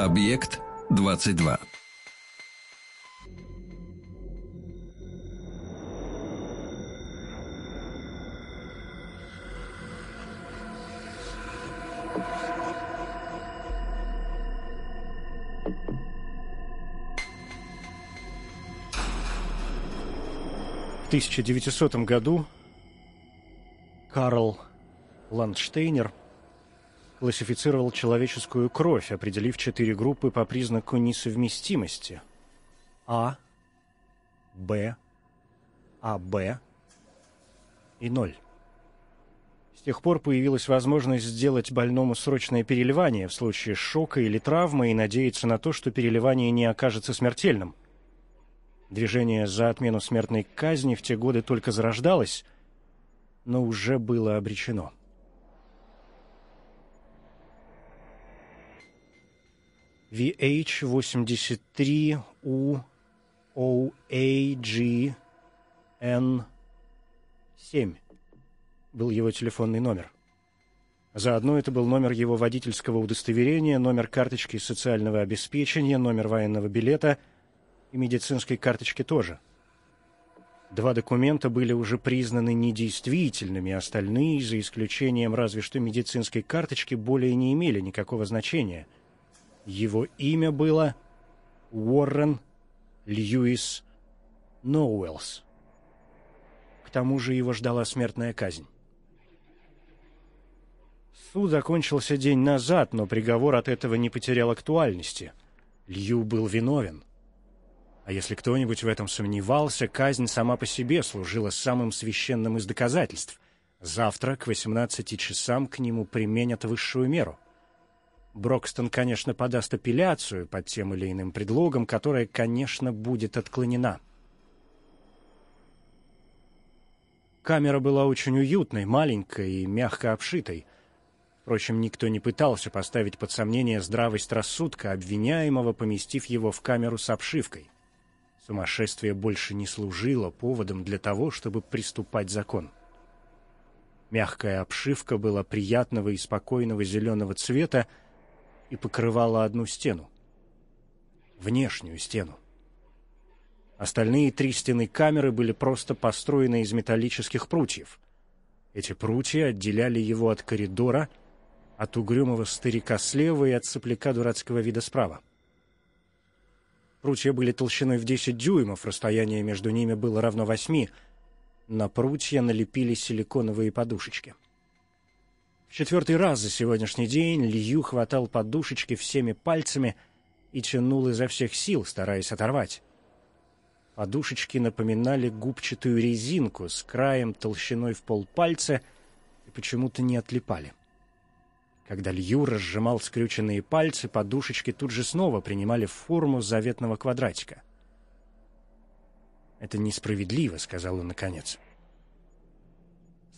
Объект 22. В 1900 году Карл Ландштейнер – классифицировал человеческую кровь, определив четыре группы по признаку несовместимости. А, Б, АБ и 0. С тех пор появилась возможность сделать больному срочное переливание в случае шока или травмы и надеяться на то, что переливание не окажется смертельным. Движение за отмену смертной казни в те годы только зарождалось, но уже было обречено. VH83UOAGN7 был его телефонный номер. Заодно это был номер его водительского удостоверения, номер карточки социального обеспечения, номер военного билета и медицинской карточки тоже. Два документа были уже признаны недействительными, остальные, за исключением разве что медицинской карточки, более не имели никакого значения – его имя было Уоррен Льюис Ноуэллс. К тому же его ждала смертная казнь. Суд закончился день назад, но приговор от этого не потерял актуальности. Лью был виновен. А если кто-нибудь в этом сомневался, казнь сама по себе служила самым священным из доказательств. Завтра к 18 часам к нему применят высшую меру — Брокстон, конечно, подаст апелляцию под тем или иным предлогом, которая, конечно, будет отклонена. Камера была очень уютной, маленькой и мягко обшитой. Впрочем, никто не пытался поставить под сомнение здравость рассудка обвиняемого, поместив его в камеру с обшивкой. Сумасшествие больше не служило поводом для того, чтобы приступать закон. Мягкая обшивка была приятного и спокойного зеленого цвета, и покрывала одну стену. Внешнюю стену. Остальные три стены камеры были просто построены из металлических прутьев. Эти прутья отделяли его от коридора, от угрюмого старика слева и от сопляка дурацкого вида справа. Прутья были толщиной в 10 дюймов, расстояние между ними было равно 8. На прутья налепили силиконовые подушечки. — в четвертый раз за сегодняшний день Лью хватал подушечки всеми пальцами и тянул изо всех сил, стараясь оторвать. Подушечки напоминали губчатую резинку с краем толщиной в полпальца и почему-то не отлипали. Когда Лью разжимал скрюченные пальцы, подушечки тут же снова принимали форму заветного квадратика. «Это несправедливо», — сказал он наконец. —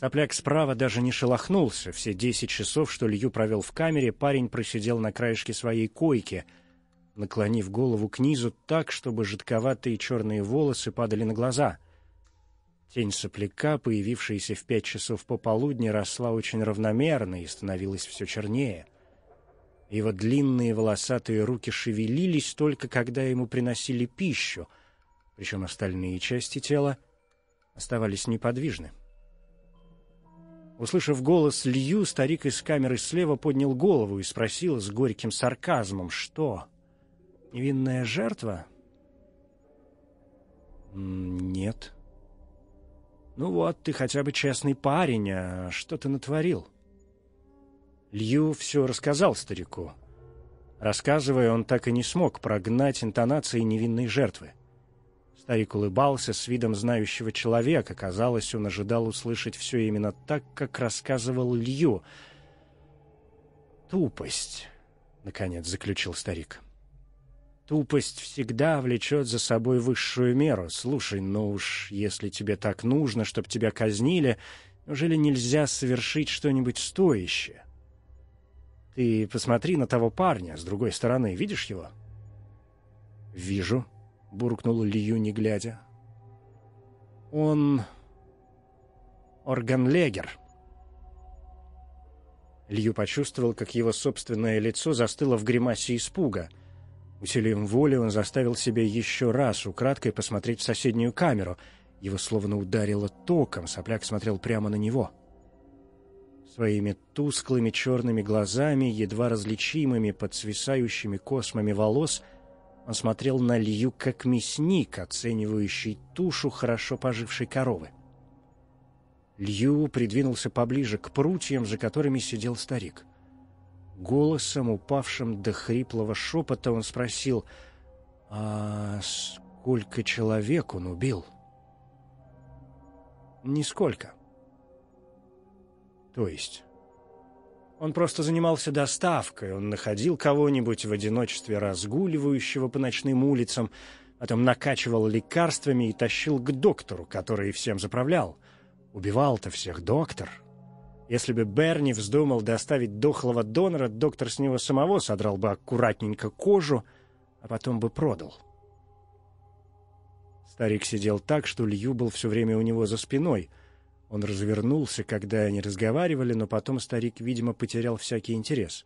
Сопляк справа даже не шелохнулся. Все десять часов, что Лью провел в камере, парень просидел на краешке своей койки, наклонив голову к низу так, чтобы жидковатые черные волосы падали на глаза. Тень сопляка, появившаяся в пять часов пополудни, росла очень равномерно и становилась все чернее. Его длинные волосатые руки шевелились только когда ему приносили пищу, причем остальные части тела оставались неподвижны. Услышав голос Лью, старик из камеры слева поднял голову и спросил с горьким сарказмом, что? Невинная жертва? Нет. Ну вот, ты хотя бы честный парень, а что ты натворил? Лью все рассказал старику. Рассказывая, он так и не смог прогнать интонации невинной жертвы. Старик улыбался с видом знающего человека. Казалось, он ожидал услышать все именно так, как рассказывал Лью. «Тупость», — наконец заключил старик. «Тупость всегда влечет за собой высшую меру. Слушай, ну уж, если тебе так нужно, чтобы тебя казнили, неужели нельзя совершить что-нибудь стоящее? Ты посмотри на того парня с другой стороны, видишь его?» «Вижу», — буркнул Лью, не глядя. «Он... органлегер». Лью почувствовал, как его собственное лицо застыло в гримасе испуга. Усилием воли он заставил себя еще раз украдкой посмотреть в соседнюю камеру. Его словно ударило током, сопляк смотрел прямо на него. Своими тусклыми черными глазами, едва различимыми под свисающими космами волос — он смотрел на Лью как мясник, оценивающий тушу хорошо пожившей коровы. Лью придвинулся поближе к прутьям, за которыми сидел старик. Голосом, упавшим до хриплого шепота, он спросил, «А сколько человек он убил?» «Нисколько». «То есть...» Он просто занимался доставкой, он находил кого-нибудь в одиночестве разгуливающего по ночным улицам, потом накачивал лекарствами и тащил к доктору, который всем заправлял. Убивал-то всех доктор. Если бы Берни вздумал доставить дохлого донора, доктор с него самого содрал бы аккуратненько кожу, а потом бы продал. Старик сидел так, что Лью был все время у него за спиной — он развернулся, когда они разговаривали, но потом старик, видимо, потерял всякий интерес.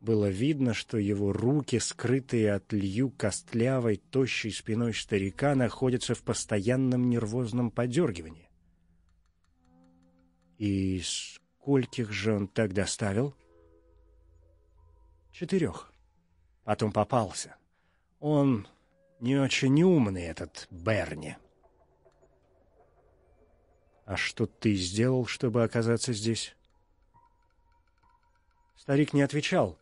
Было видно, что его руки, скрытые от лью костлявой, тощей спиной старика, находятся в постоянном нервозном подергивании. «И скольких же он так доставил?» «Четырех. Потом попался. Он не очень умный, этот Берни». А что ты сделал, чтобы оказаться здесь? Старик не отвечал.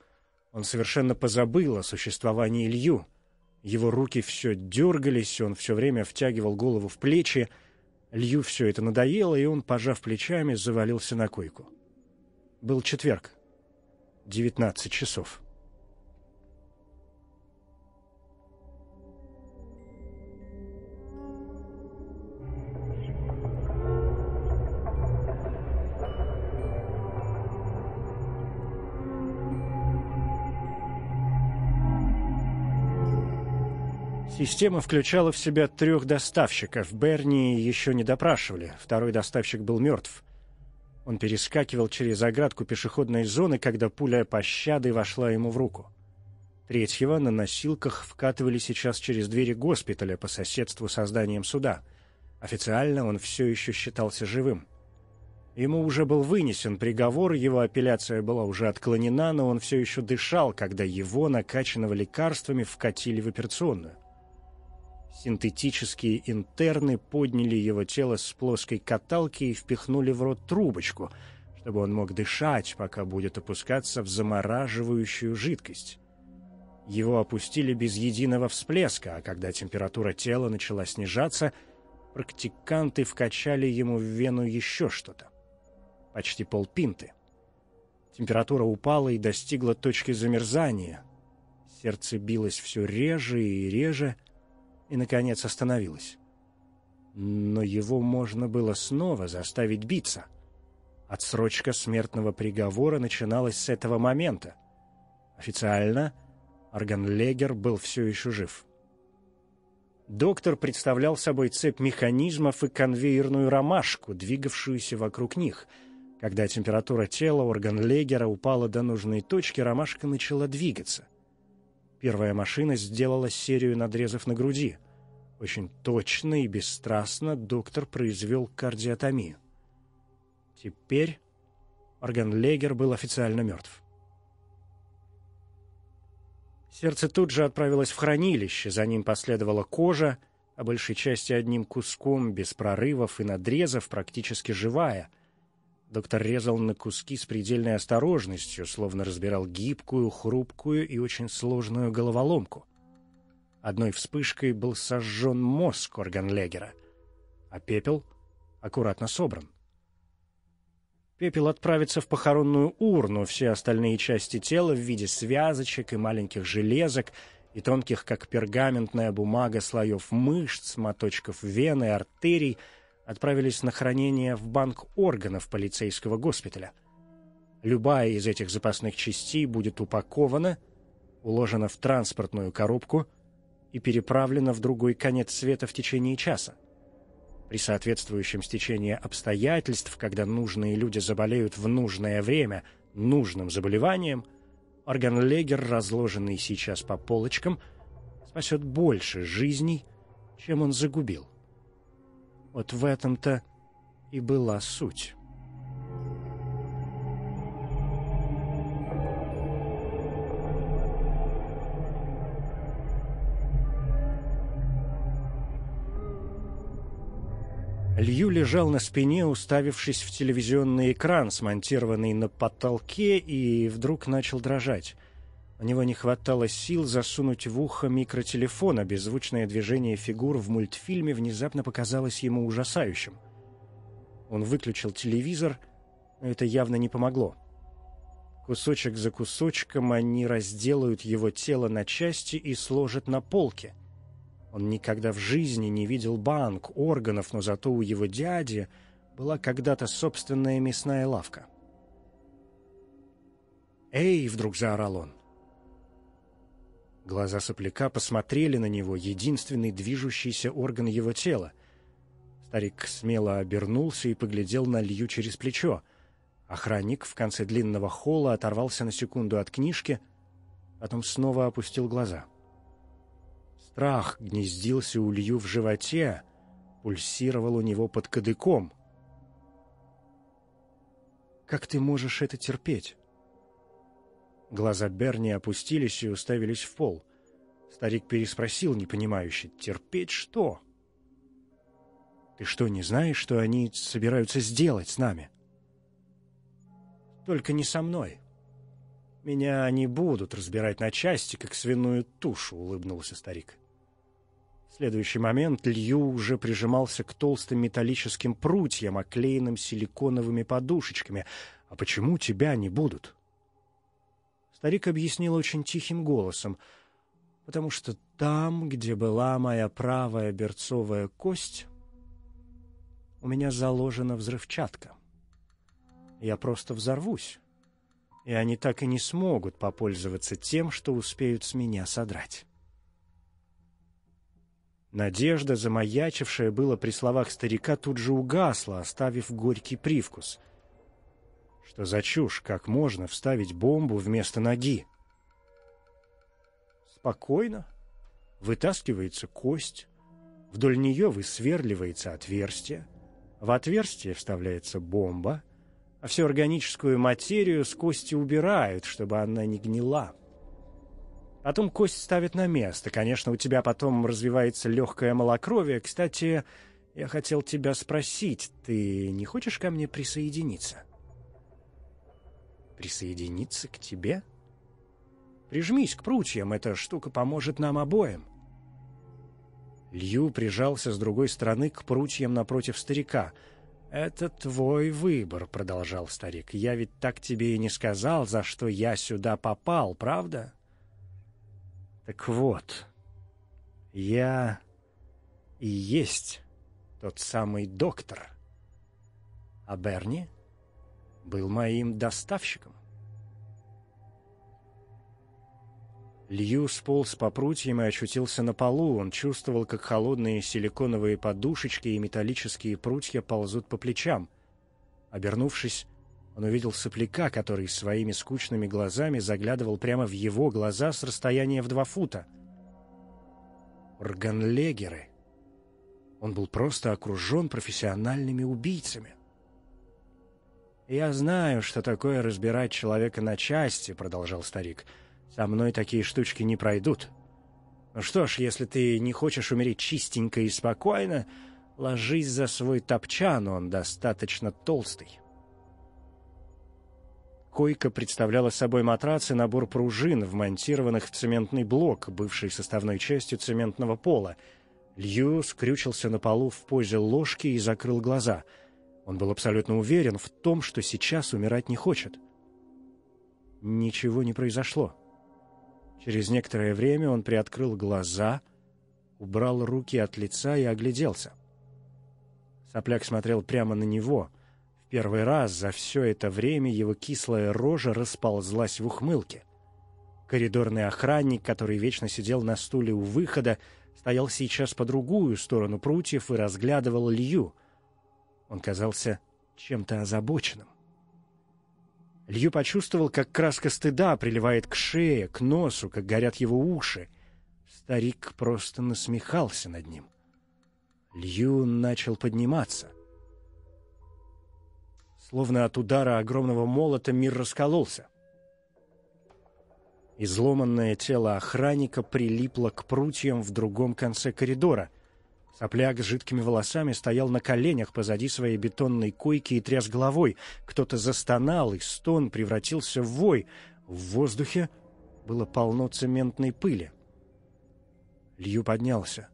Он совершенно позабыл о существовании Илью. Его руки все дергались, он все время втягивал голову в плечи. Лью все это надоело, и он, пожав плечами, завалился на койку. Был четверг. 19 часов. Система включала в себя трех доставщиков. Берни еще не допрашивали. Второй доставщик был мертв. Он перескакивал через оградку пешеходной зоны, когда пуля пощады вошла ему в руку. Третьего на носилках вкатывали сейчас через двери госпиталя по соседству со зданием суда. Официально он все еще считался живым. Ему уже был вынесен приговор, его апелляция была уже отклонена, но он все еще дышал, когда его, накачанного лекарствами, вкатили в операционную. Синтетические интерны подняли его тело с плоской каталки и впихнули в рот трубочку, чтобы он мог дышать, пока будет опускаться в замораживающую жидкость. Его опустили без единого всплеска, а когда температура тела начала снижаться, практиканты вкачали ему в вену еще что-то. Почти полпинты. Температура упала и достигла точки замерзания. Сердце билось все реже и реже, и, наконец, остановилась. Но его можно было снова заставить биться. Отсрочка смертного приговора начиналась с этого момента. Официально Орган Легер был все еще жив. Доктор представлял собой цепь механизмов и конвейерную ромашку, двигавшуюся вокруг них. Когда температура тела Орган Легера упала до нужной точки, ромашка начала двигаться. Первая машина сделала серию надрезов на груди. Очень точно и бесстрастно доктор произвел кардиотомию. Теперь орган Легер был официально мертв. Сердце тут же отправилось в хранилище, за ним последовала кожа, а большей части одним куском, без прорывов и надрезов, практически живая — Доктор резал на куски с предельной осторожностью, словно разбирал гибкую, хрупкую и очень сложную головоломку. Одной вспышкой был сожжен мозг органлегера, а пепел аккуратно собран. Пепел отправится в похоронную урну, все остальные части тела в виде связочек и маленьких железок и тонких, как пергаментная бумага, слоев мышц, моточков вен и артерий — отправились на хранение в банк органов полицейского госпиталя. Любая из этих запасных частей будет упакована, уложена в транспортную коробку и переправлена в другой конец света в течение часа. При соответствующем стечении обстоятельств, когда нужные люди заболеют в нужное время нужным заболеванием, органлегер, разложенный сейчас по полочкам, спасет больше жизней, чем он загубил. Вот в этом-то и была суть. Лью лежал на спине, уставившись в телевизионный экран, смонтированный на потолке, и вдруг начал дрожать него не хватало сил засунуть в ухо микротелефон, беззвучное движение фигур в мультфильме внезапно показалось ему ужасающим. Он выключил телевизор, но это явно не помогло. Кусочек за кусочком они разделают его тело на части и сложат на полке. Он никогда в жизни не видел банк, органов, но зато у его дяди была когда-то собственная мясная лавка. «Эй!» — вдруг заорал он. Глаза сопляка посмотрели на него, единственный движущийся орган его тела. Старик смело обернулся и поглядел на Лью через плечо. Охранник в конце длинного холла оторвался на секунду от книжки, потом снова опустил глаза. Страх гнездился у Лью в животе, пульсировал у него под кадыком. «Как ты можешь это терпеть?» Глаза Берни опустились и уставились в пол. Старик переспросил, не понимающий: «Терпеть что?» «Ты что, не знаешь, что они собираются сделать с нами?» «Только не со мной. Меня они будут разбирать на части, как свиную тушу», — улыбнулся старик. В следующий момент Лью уже прижимался к толстым металлическим прутьям, оклеенным силиконовыми подушечками. «А почему тебя не будут?» Старик объяснил очень тихим голосом, потому что там, где была моя правая берцовая кость, у меня заложена взрывчатка. Я просто взорвусь, и они так и не смогут попользоваться тем, что успеют с меня содрать. Надежда, замаячившая было при словах старика, тут же угасла, оставив горький привкус — что за чушь? Как можно вставить бомбу вместо ноги? Спокойно. Вытаскивается кость. Вдоль нее высверливается отверстие. В отверстие вставляется бомба, а всю органическую материю с кости убирают, чтобы она не гнила. Потом кость ставят на место. Конечно, у тебя потом развивается легкое малокровие. Кстати, я хотел тебя спросить, ты не хочешь ко мне присоединиться?» присоединиться к тебе? Прижмись к прутьям, эта штука поможет нам обоим. Лью прижался с другой стороны к прутьям напротив старика. «Это твой выбор», — продолжал старик. «Я ведь так тебе и не сказал, за что я сюда попал, правда?» «Так вот, я и есть тот самый доктор». «А Берни?» был моим доставщиком. Лью сполз по прутьям и очутился на полу. Он чувствовал, как холодные силиконовые подушечки и металлические прутья ползут по плечам. Обернувшись, он увидел сопляка, который своими скучными глазами заглядывал прямо в его глаза с расстояния в два фута. Органлегеры. Он был просто окружен профессиональными убийцами. — «Я знаю, что такое разбирать человека на части», — продолжал старик. «Со мной такие штучки не пройдут». «Ну что ж, если ты не хочешь умереть чистенько и спокойно, ложись за свой топчан, он достаточно толстый». Койка представляла собой матрац и набор пружин, вмонтированных в цементный блок, бывший составной частью цементного пола. Лью скрючился на полу в позе ложки и закрыл глаза — он был абсолютно уверен в том, что сейчас умирать не хочет. Ничего не произошло. Через некоторое время он приоткрыл глаза, убрал руки от лица и огляделся. Сопляк смотрел прямо на него. В первый раз за все это время его кислая рожа расползлась в ухмылке. Коридорный охранник, который вечно сидел на стуле у выхода, стоял сейчас по другую сторону прутьев и разглядывал Лью — он казался чем-то озабоченным. Лью почувствовал, как краска стыда приливает к шее, к носу, как горят его уши. Старик просто насмехался над ним. Лью начал подниматься. Словно от удара огромного молота мир раскололся. Изломанное тело охранника прилипло к прутьям в другом конце коридора — Сопляк а с жидкими волосами стоял на коленях позади своей бетонной койки и тряс головой. Кто-то застонал, и стон превратился в вой. В воздухе было полно цементной пыли. Лью поднялся.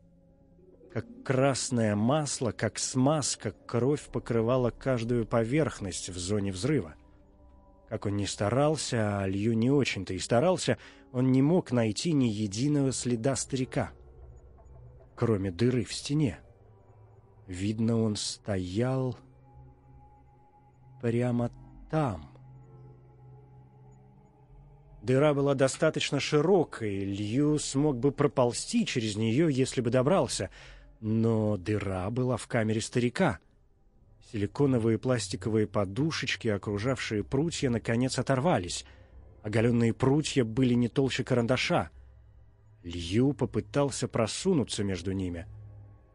Как красное масло, как смазка, кровь покрывала каждую поверхность в зоне взрыва. Как он не старался, а Лью не очень-то и старался, он не мог найти ни единого следа старика — кроме дыры в стене. Видно, он стоял прямо там. Дыра была достаточно широкой, Лью смог бы проползти через нее, если бы добрался, но дыра была в камере старика. Силиконовые пластиковые подушечки, окружавшие прутья, наконец оторвались. Оголенные прутья были не толще карандаша — Лью попытался просунуться между ними.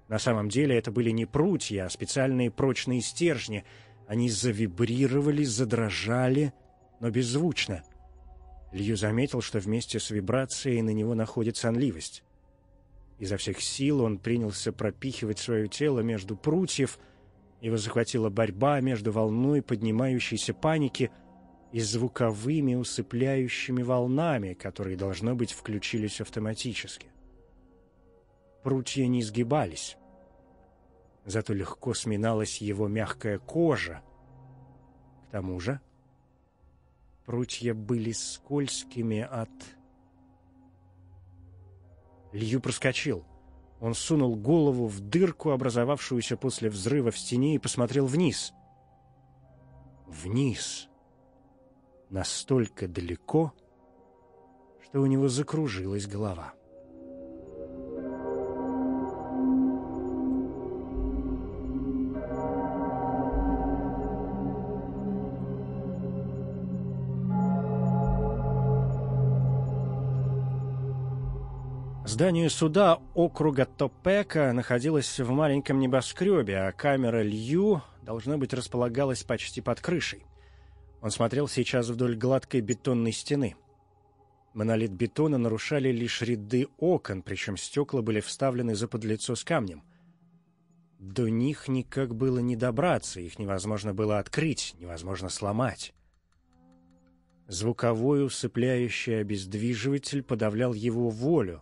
На самом деле это были не прутья, а специальные прочные стержни. Они завибрировали, задрожали, но беззвучно. Лью заметил, что вместе с вибрацией на него находит сонливость. Изо всех сил он принялся пропихивать свое тело между прутьев, его захватила борьба между волной поднимающейся паники — и звуковыми усыпляющими волнами, которые, должно быть, включились автоматически. Прутья не сгибались, зато легко сминалась его мягкая кожа. К тому же прутья были скользкими от... Лью проскочил. Он сунул голову в дырку, образовавшуюся после взрыва в стене, и посмотрел вниз. Вниз настолько далеко, что у него закружилась голова. Здание суда округа Топека находилось в маленьком небоскребе, а камера Лью, должно быть, располагалась почти под крышей. Он смотрел сейчас вдоль гладкой бетонной стены. Монолит бетона нарушали лишь ряды окон, причем стекла были вставлены заподлицо с камнем. До них никак было не добраться, их невозможно было открыть, невозможно сломать. Звуковой усыпляющий обездвиживатель подавлял его волю,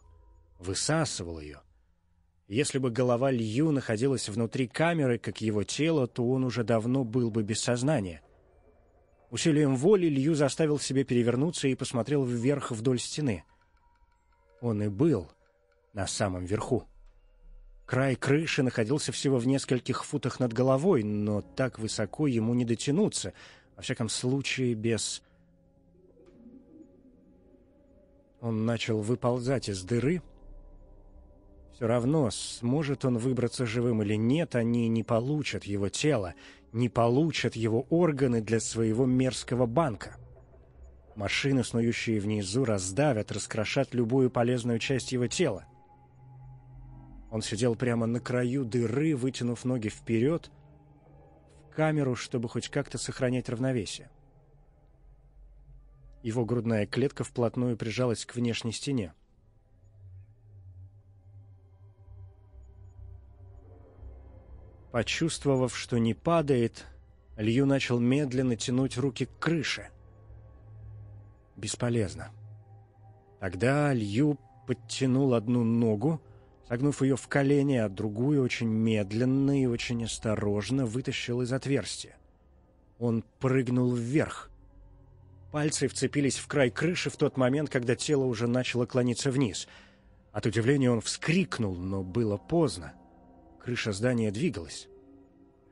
высасывал ее. Если бы голова Лью находилась внутри камеры, как его тело, то он уже давно был бы без сознания — Усилием воли Лью заставил себе перевернуться и посмотрел вверх вдоль стены. Он и был на самом верху. Край крыши находился всего в нескольких футах над головой, но так высоко ему не дотянуться, во всяком случае без... Он начал выползать из дыры — все равно, сможет он выбраться живым или нет, они не получат его тело, не получат его органы для своего мерзкого банка. Машины, снующие внизу, раздавят, раскрошат любую полезную часть его тела. Он сидел прямо на краю дыры, вытянув ноги вперед, в камеру, чтобы хоть как-то сохранять равновесие. Его грудная клетка вплотную прижалась к внешней стене. Почувствовав, что не падает, Лью начал медленно тянуть руки к крыше. Бесполезно. Тогда Лью подтянул одну ногу, согнув ее в колени, а другую очень медленно и очень осторожно вытащил из отверстия. Он прыгнул вверх. Пальцы вцепились в край крыши в тот момент, когда тело уже начало клониться вниз. От удивления он вскрикнул, но было поздно. Крыша здания двигалась.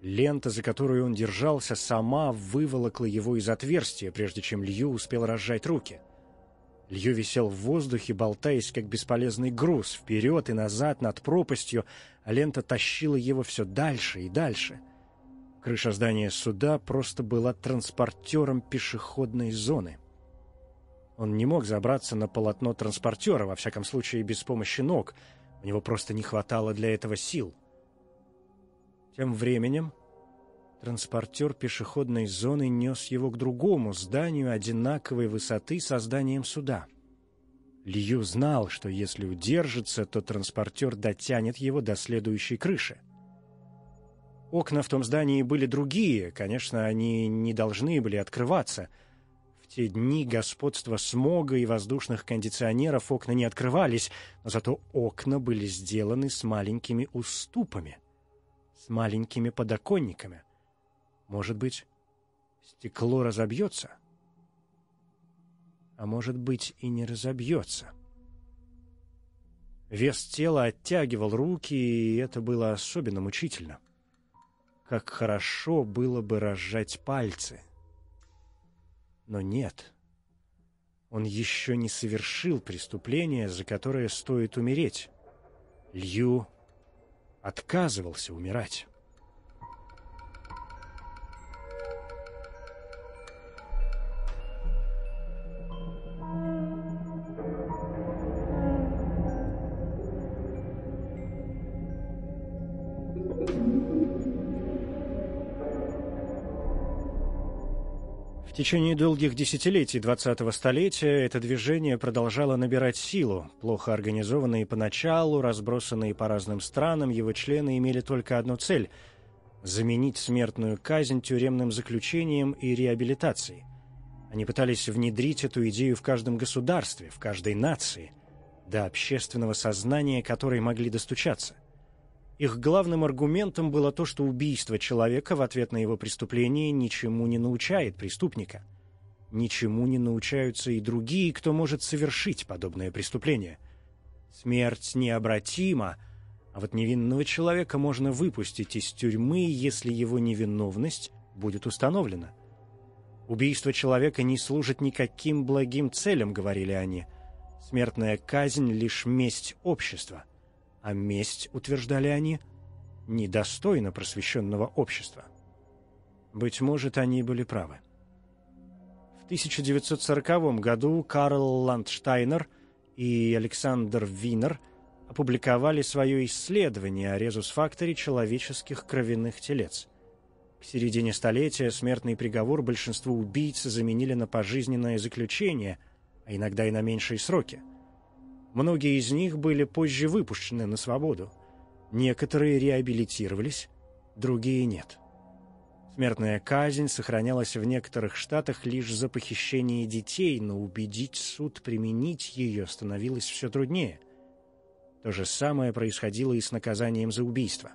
Лента, за которую он держался, сама выволокла его из отверстия, прежде чем Лью успел разжать руки. Лью висел в воздухе, болтаясь, как бесполезный груз, вперед и назад, над пропастью, а лента тащила его все дальше и дальше. Крыша здания суда просто была транспортером пешеходной зоны. Он не мог забраться на полотно транспортера, во всяком случае без помощи ног. У него просто не хватало для этого сил — тем временем транспортер пешеходной зоны нес его к другому зданию одинаковой высоты со зданием суда. Лью знал, что если удержится, то транспортер дотянет его до следующей крыши. Окна в том здании были другие, конечно, они не должны были открываться. В те дни господства смога и воздушных кондиционеров окна не открывались, но зато окна были сделаны с маленькими уступами — с маленькими подоконниками. Может быть, стекло разобьется? А может быть, и не разобьется. Вес тела оттягивал руки, и это было особенно мучительно. Как хорошо было бы разжать пальцы. Но нет. Он еще не совершил преступление, за которое стоит умереть. Лью отказывался умирать. течение долгих десятилетий 20-го столетия это движение продолжало набирать силу. Плохо организованные поначалу, разбросанные по разным странам, его члены имели только одну цель – заменить смертную казнь тюремным заключением и реабилитацией. Они пытались внедрить эту идею в каждом государстве, в каждой нации, до общественного сознания, которой могли достучаться. Их главным аргументом было то, что убийство человека в ответ на его преступление ничему не научает преступника. Ничему не научаются и другие, кто может совершить подобное преступление. Смерть необратима, а вот невинного человека можно выпустить из тюрьмы, если его невиновность будет установлена. Убийство человека не служит никаким благим целям, говорили они. Смертная казнь — лишь месть общества а месть, утверждали они, недостойна просвещенного общества. Быть может, они были правы. В 1940 году Карл Ландштайнер и Александр Винер опубликовали свое исследование о резус-факторе человеческих кровяных телец. К середине столетия смертный приговор большинству убийц заменили на пожизненное заключение, а иногда и на меньшие сроки – Многие из них были позже выпущены на свободу. Некоторые реабилитировались, другие нет. Смертная казнь сохранялась в некоторых штатах лишь за похищение детей, но убедить суд применить ее становилось все труднее. То же самое происходило и с наказанием за убийство.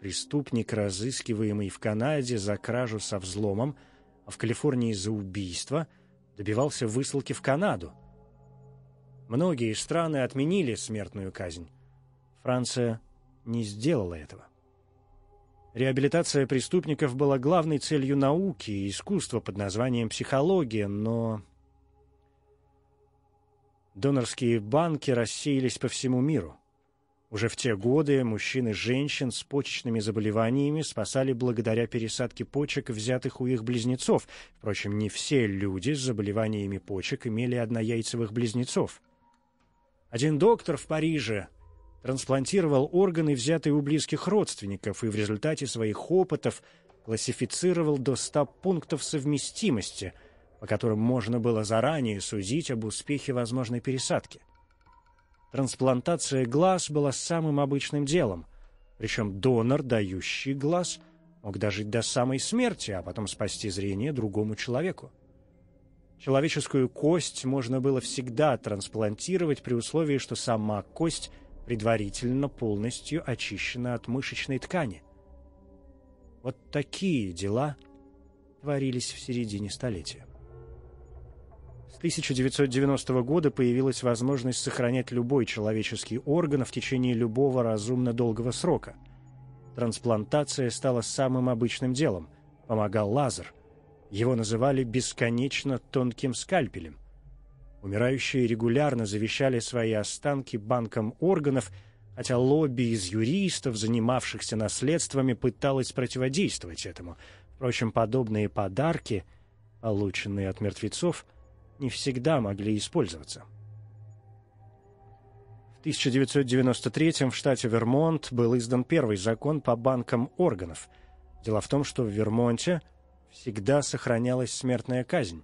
Преступник, разыскиваемый в Канаде за кражу со взломом, а в Калифорнии за убийство, добивался высылки в Канаду – Многие страны отменили смертную казнь. Франция не сделала этого. Реабилитация преступников была главной целью науки и искусства под названием психология, но... Донорские банки рассеялись по всему миру. Уже в те годы мужчин и женщин с почечными заболеваниями спасали благодаря пересадке почек, взятых у их близнецов. Впрочем, не все люди с заболеваниями почек имели однояйцевых близнецов – один доктор в Париже трансплантировал органы, взятые у близких родственников, и в результате своих опытов классифицировал до 100 пунктов совместимости, по которым можно было заранее судить об успехе возможной пересадки. Трансплантация глаз была самым обычным делом, причем донор, дающий глаз, мог дожить до самой смерти, а потом спасти зрение другому человеку. Человеческую кость можно было всегда трансплантировать при условии, что сама кость предварительно полностью очищена от мышечной ткани. Вот такие дела творились в середине столетия. С 1990 года появилась возможность сохранять любой человеческий орган в течение любого разумно долгого срока. Трансплантация стала самым обычным делом. Помогал лазер. Его называли бесконечно тонким скальпелем. Умирающие регулярно завещали свои останки банкам органов, хотя лобби из юристов, занимавшихся наследствами, пыталось противодействовать этому. Впрочем, подобные подарки, полученные от мертвецов, не всегда могли использоваться. В 1993 в штате Вермонт был издан первый закон по банкам органов. Дело в том, что в Вермонте – всегда сохранялась смертная казнь.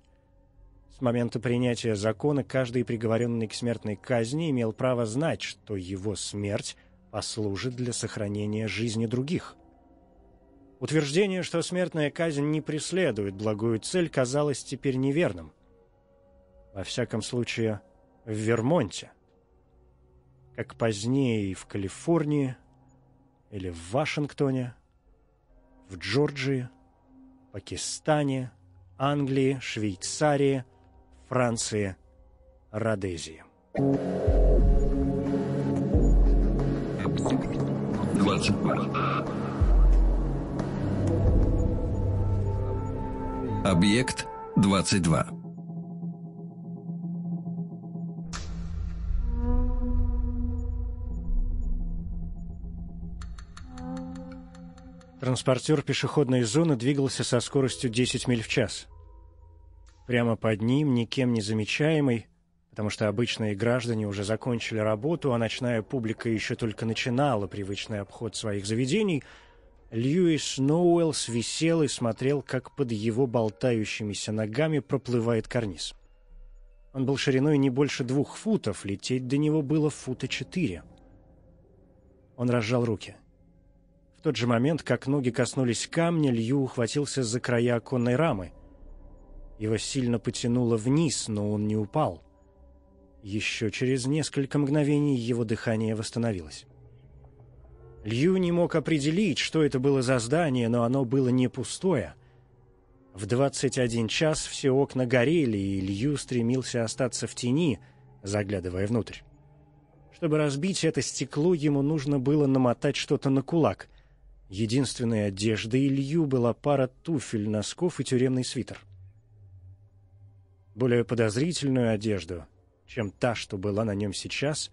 С момента принятия закона каждый приговоренный к смертной казни имел право знать, что его смерть послужит для сохранения жизни других. Утверждение, что смертная казнь не преследует благую цель, казалось теперь неверным. Во всяком случае, в Вермонте. Как позднее и в Калифорнии, или в Вашингтоне, в Джорджии – Пакистане, Англии, Швейцарии, Франции, Родезии. Объект 22. Транспортер пешеходной зоны двигался со скоростью 10 миль в час. Прямо под ним, никем не замечаемый, потому что обычные граждане уже закончили работу, а ночная публика еще только начинала привычный обход своих заведений, Льюис Ноуэллс висел и смотрел, как под его болтающимися ногами проплывает карниз. Он был шириной не больше двух футов, лететь до него было фута четыре. Он разжал руки — в тот же момент, как ноги коснулись камня, Лью ухватился за края оконной рамы. Его сильно потянуло вниз, но он не упал. Еще через несколько мгновений его дыхание восстановилось. Лью не мог определить, что это было за здание, но оно было не пустое. В 21 час все окна горели, и Лью стремился остаться в тени, заглядывая внутрь. Чтобы разбить это стекло, ему нужно было намотать что-то на кулак. Единственной одеждой Илью была пара туфель, носков и тюремный свитер. Более подозрительную одежду, чем та, что была на нем сейчас,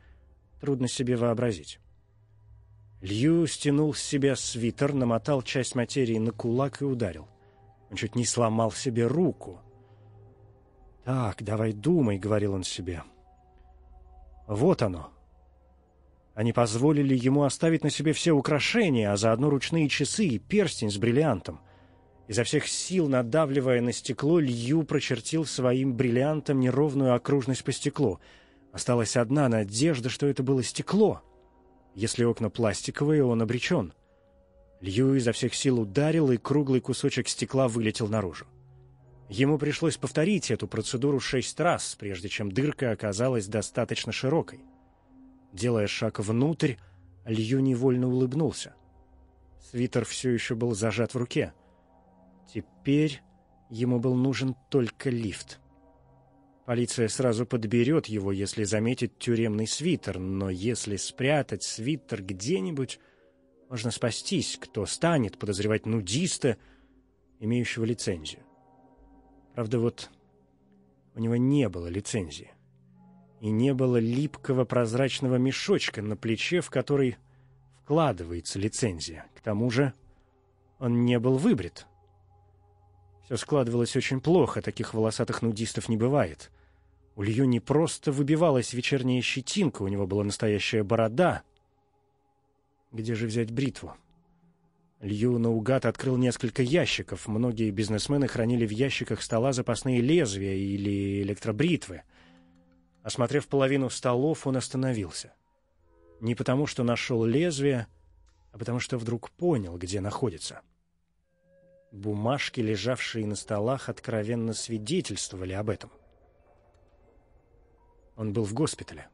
трудно себе вообразить. Лью стянул с себя свитер, намотал часть материи на кулак и ударил. Он чуть не сломал себе руку. «Так, давай думай», — говорил он себе. «Вот оно, они позволили ему оставить на себе все украшения, а заодно ручные часы и перстень с бриллиантом. Изо всех сил, надавливая на стекло, Лью прочертил своим бриллиантом неровную окружность по стеклу. Осталась одна надежда, что это было стекло. Если окна пластиковые, он обречен. Лью изо всех сил ударил, и круглый кусочек стекла вылетел наружу. Ему пришлось повторить эту процедуру шесть раз, прежде чем дырка оказалась достаточно широкой. Делая шаг внутрь, Лью невольно улыбнулся. Свитер все еще был зажат в руке. Теперь ему был нужен только лифт. Полиция сразу подберет его, если заметит тюремный свитер, но если спрятать свитер где-нибудь, можно спастись, кто станет подозревать нудиста, имеющего лицензию. Правда, вот у него не было лицензии и не было липкого прозрачного мешочка на плече, в который вкладывается лицензия. К тому же он не был выбрит. Все складывалось очень плохо, таких волосатых нудистов не бывает. У Лью не просто выбивалась вечерняя щетинка, у него была настоящая борода. Где же взять бритву? Лью наугад открыл несколько ящиков. Многие бизнесмены хранили в ящиках стола запасные лезвия или электробритвы — Осмотрев половину столов, он остановился. Не потому, что нашел лезвие, а потому что вдруг понял, где находится. Бумажки, лежавшие на столах, откровенно свидетельствовали об этом. Он был в госпитале.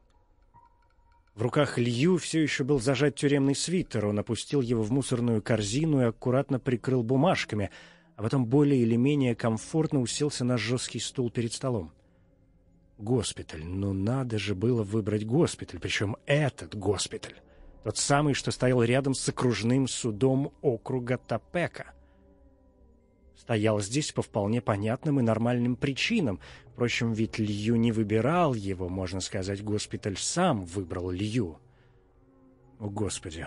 В руках Лью все еще был зажат тюремный свитер. Он опустил его в мусорную корзину и аккуратно прикрыл бумажками, а потом более или менее комфортно уселся на жесткий стул перед столом. — госпиталь. Но надо же было выбрать госпиталь, причем этот госпиталь. Тот самый, что стоял рядом с окружным судом округа Топека. Стоял здесь по вполне понятным и нормальным причинам. Впрочем, ведь Лью не выбирал его, можно сказать, госпиталь сам выбрал Лью. О, Господи!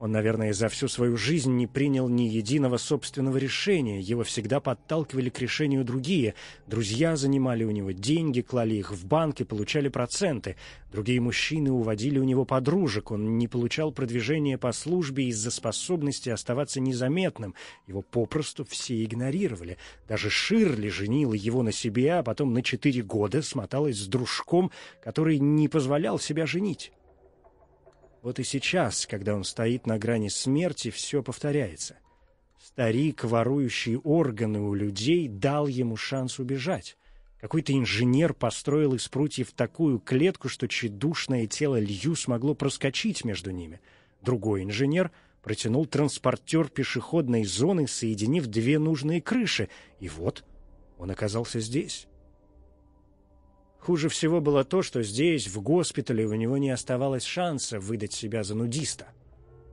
Он, наверное, за всю свою жизнь не принял ни единого собственного решения. Его всегда подталкивали к решению другие. Друзья занимали у него деньги, клали их в банк и получали проценты. Другие мужчины уводили у него подружек. Он не получал продвижения по службе из-за способности оставаться незаметным. Его попросту все игнорировали. Даже Ширли женила его на себе, а потом на четыре года смоталась с дружком, который не позволял себя женить. Вот и сейчас, когда он стоит на грани смерти, все повторяется. Старик, ворующий органы у людей, дал ему шанс убежать. Какой-то инженер построил из прутьев такую клетку, что чедушное тело Лью смогло проскочить между ними. Другой инженер протянул транспортер пешеходной зоны, соединив две нужные крыши. И вот он оказался здесь. Хуже всего было то, что здесь, в госпитале, у него не оставалось шанса выдать себя за нудиста.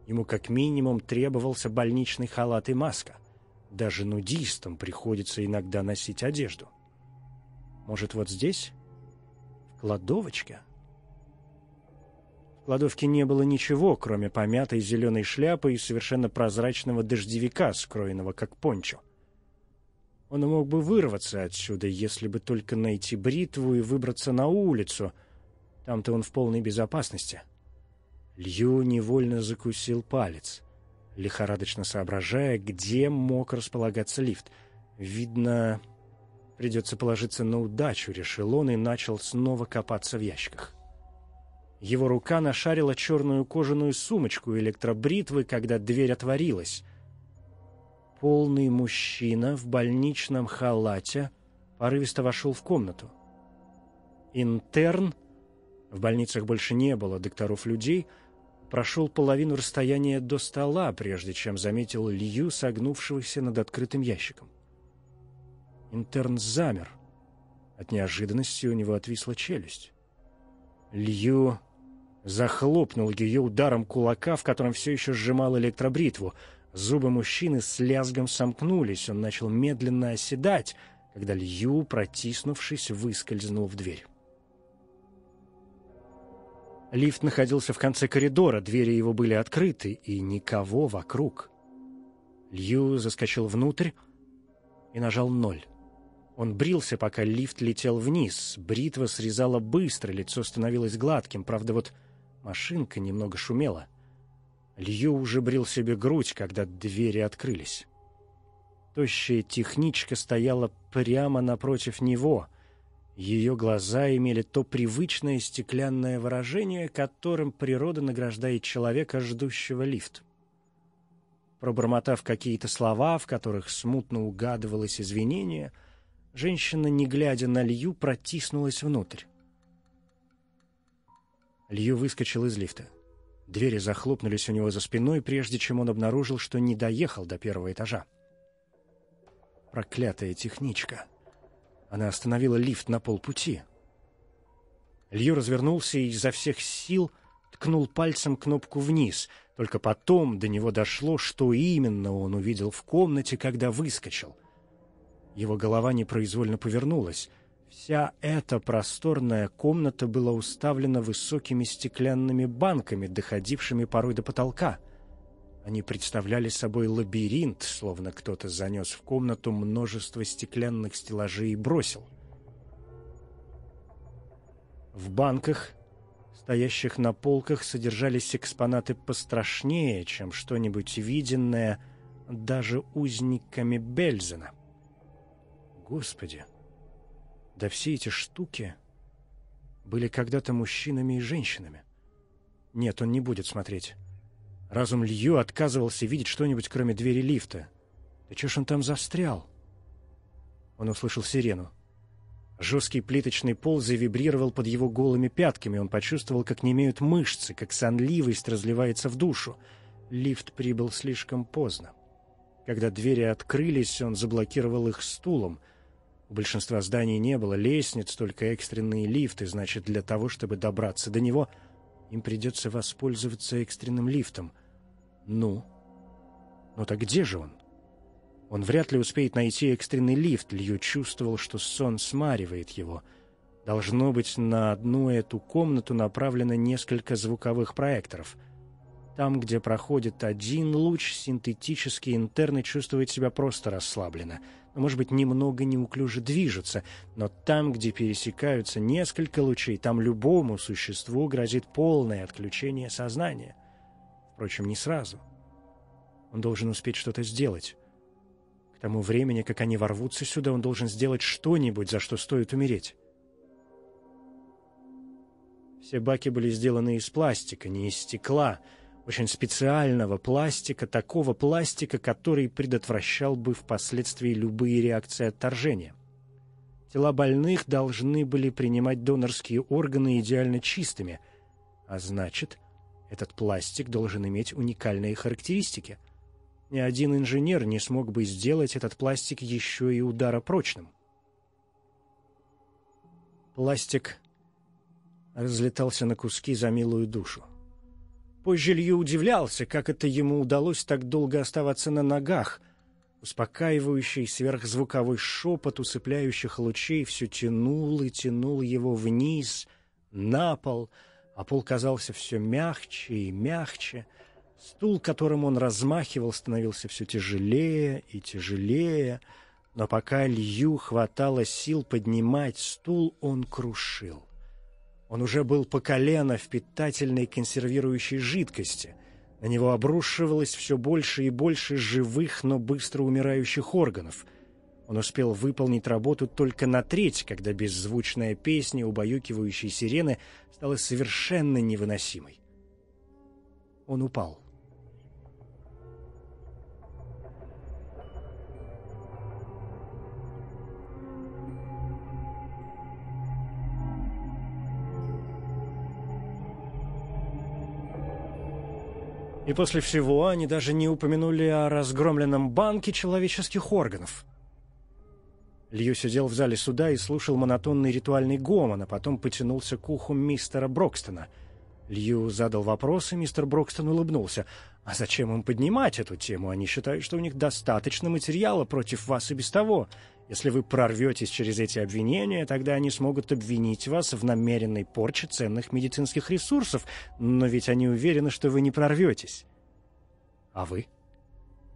Ему как минимум требовался больничный халат и маска. Даже нудистам приходится иногда носить одежду. Может, вот здесь? В кладовочке? В кладовке не было ничего, кроме помятой зеленой шляпы и совершенно прозрачного дождевика, скроенного как пончо. Он мог бы вырваться отсюда, если бы только найти бритву и выбраться на улицу. Там-то он в полной безопасности. Лью невольно закусил палец, лихорадочно соображая, где мог располагаться лифт. Видно, придется положиться на удачу, решил он и начал снова копаться в ящиках. Его рука нашарила черную кожаную сумочку электробритвы, когда дверь отворилась полный мужчина в больничном халате порывисто вошел в комнату. Интерн, в больницах больше не было докторов-людей, прошел половину расстояния до стола, прежде чем заметил Лью, согнувшегося над открытым ящиком. Интерн замер. От неожиданности у него отвисла челюсть. Лью захлопнул ее ударом кулака, в котором все еще сжимал электробритву — Зубы мужчины с лязгом сомкнулись, он начал медленно оседать, когда Лью, протиснувшись, выскользнул в дверь. Лифт находился в конце коридора, двери его были открыты, и никого вокруг. Лью заскочил внутрь и нажал ноль. Он брился, пока лифт летел вниз. Бритва срезала быстро, лицо становилось гладким. Правда, вот машинка немного шумела. Лью уже брил себе грудь, когда двери открылись. Тощая техничка стояла прямо напротив него. Ее глаза имели то привычное стеклянное выражение, которым природа награждает человека, ждущего лифт. Пробормотав какие-то слова, в которых смутно угадывалось извинение, женщина, не глядя на Лью, протиснулась внутрь. Лью выскочил из лифта. Двери захлопнулись у него за спиной, прежде чем он обнаружил, что не доехал до первого этажа. Проклятая техничка. Она остановила лифт на полпути. Лью развернулся и изо всех сил ткнул пальцем кнопку вниз. Только потом до него дошло, что именно он увидел в комнате, когда выскочил. Его голова непроизвольно повернулась — Вся эта просторная комната была уставлена высокими стеклянными банками, доходившими порой до потолка. Они представляли собой лабиринт, словно кто-то занес в комнату множество стеклянных стеллажей и бросил. В банках, стоящих на полках, содержались экспонаты пострашнее, чем что-нибудь виденное даже узниками Бельзена. Господи, да все эти штуки были когда-то мужчинами и женщинами. Нет, он не будет смотреть. Разум Лью отказывался видеть что-нибудь, кроме двери лифта. Да чё ж он там застрял? Он услышал сирену. Жесткий плиточный пол завибрировал под его голыми пятками. Он почувствовал, как немеют мышцы, как сонливость разливается в душу. Лифт прибыл слишком поздно. Когда двери открылись, он заблокировал их стулом — у большинства зданий не было лестниц, только экстренные лифты, значит, для того, чтобы добраться до него, им придется воспользоваться экстренным лифтом. Ну? Ну так где же он? Он вряд ли успеет найти экстренный лифт, Лью чувствовал, что сон смаривает его. Должно быть, на одну эту комнату направлено несколько звуковых проекторов — там, где проходит один луч, синтетический интерны чувствует себя просто расслабленно может быть, немного неуклюже движется, но там, где пересекаются несколько лучей, там любому существу грозит полное отключение сознания. Впрочем, не сразу. Он должен успеть что-то сделать. К тому времени, как они ворвутся сюда, он должен сделать что-нибудь, за что стоит умереть. Все баки были сделаны из пластика, не из стекла — очень специального пластика, такого пластика, который предотвращал бы впоследствии любые реакции отторжения. Тела больных должны были принимать донорские органы идеально чистыми, а значит, этот пластик должен иметь уникальные характеристики. Ни один инженер не смог бы сделать этот пластик еще и ударопрочным. Пластик разлетался на куски за милую душу. Позже Лью удивлялся, как это ему удалось так долго оставаться на ногах. Успокаивающий сверхзвуковой шепот усыпляющих лучей все тянул и тянул его вниз, на пол, а пол казался все мягче и мягче. Стул, которым он размахивал, становился все тяжелее и тяжелее, но пока Лью хватало сил поднимать стул, он крушил. Он уже был по колено в питательной консервирующей жидкости. На него обрушивалось все больше и больше живых, но быстро умирающих органов. Он успел выполнить работу только на треть, когда беззвучная песня убаюкивающей сирены стала совершенно невыносимой. Он упал. И после всего они даже не упомянули о разгромленном банке человеческих органов. Лью сидел в зале суда и слушал монотонный ритуальный гомон, а потом потянулся к уху мистера Брокстона. Лью задал вопрос, и мистер Брокстон улыбнулся. «А зачем им поднимать эту тему? Они считают, что у них достаточно материала против вас и без того. Если вы прорветесь через эти обвинения, тогда они смогут обвинить вас в намеренной порче ценных медицинских ресурсов, но ведь они уверены, что вы не прорветесь. А вы?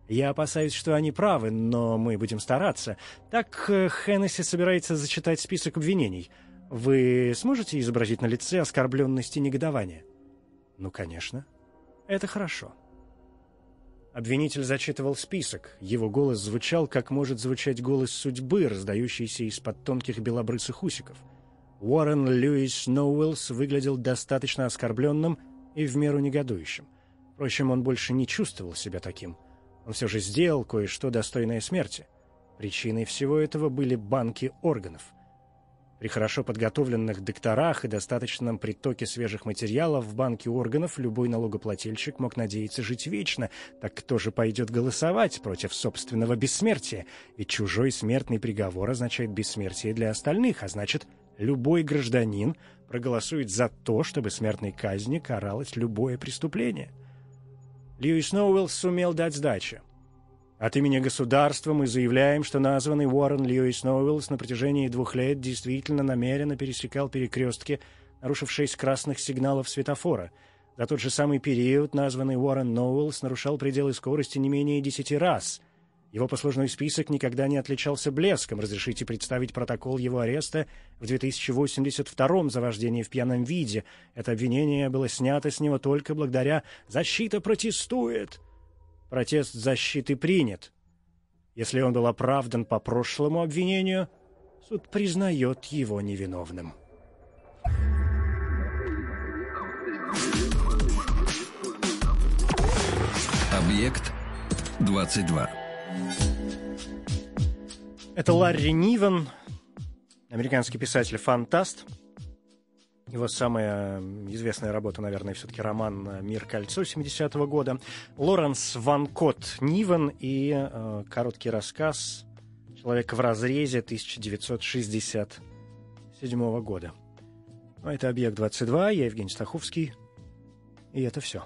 Я опасаюсь, что они правы, но мы будем стараться. Так э, Хеннесси собирается зачитать список обвинений. Вы сможете изобразить на лице оскорбленность и негодование? Ну, конечно. Это хорошо. Обвинитель зачитывал список. Его голос звучал, как может звучать голос судьбы, раздающийся из-под тонких белобрысых усиков. Уоррен Льюис Ноуэллс выглядел достаточно оскорбленным и в меру негодующим. Впрочем, он больше не чувствовал себя таким. Он все же сделал кое-что достойное смерти. Причиной всего этого были банки органов — при хорошо подготовленных докторах и достаточном притоке свежих материалов в банке органов любой налогоплательщик мог надеяться жить вечно. Так кто же пойдет голосовать против собственного бессмертия? Ведь чужой смертный приговор означает бессмертие для остальных, а значит, любой гражданин проголосует за то, чтобы смертной казни каралось любое преступление. Льюис Ноуэлл сумел дать сдачи. От имени государства мы заявляем, что названный Уоррен Льюис Ноуэллс на протяжении двух лет действительно намеренно пересекал перекрестки, нарушив шесть красных сигналов светофора. За тот же самый период названный Уоррен Ноуэллс нарушал пределы скорости не менее десяти раз. Его послужной список никогда не отличался блеском. Разрешите представить протокол его ареста в 2082 м за вождение в пьяном виде. Это обвинение было снято с него только благодаря «Защита протестует!» протест защиты принят. Если он был оправдан по прошлому обвинению, суд признает его невиновным. Объект 22. Это Ларри Ниван, американский писатель-фантаст, его самая известная работа, наверное, все-таки роман э, «Мир кольцо» 70-го года. Лоренс Ванкот Кот Нивен и э, короткий рассказ «Человек в разрезе» 1967 года. Ну, это «Объект-22», я Евгений Стаховский, и это все.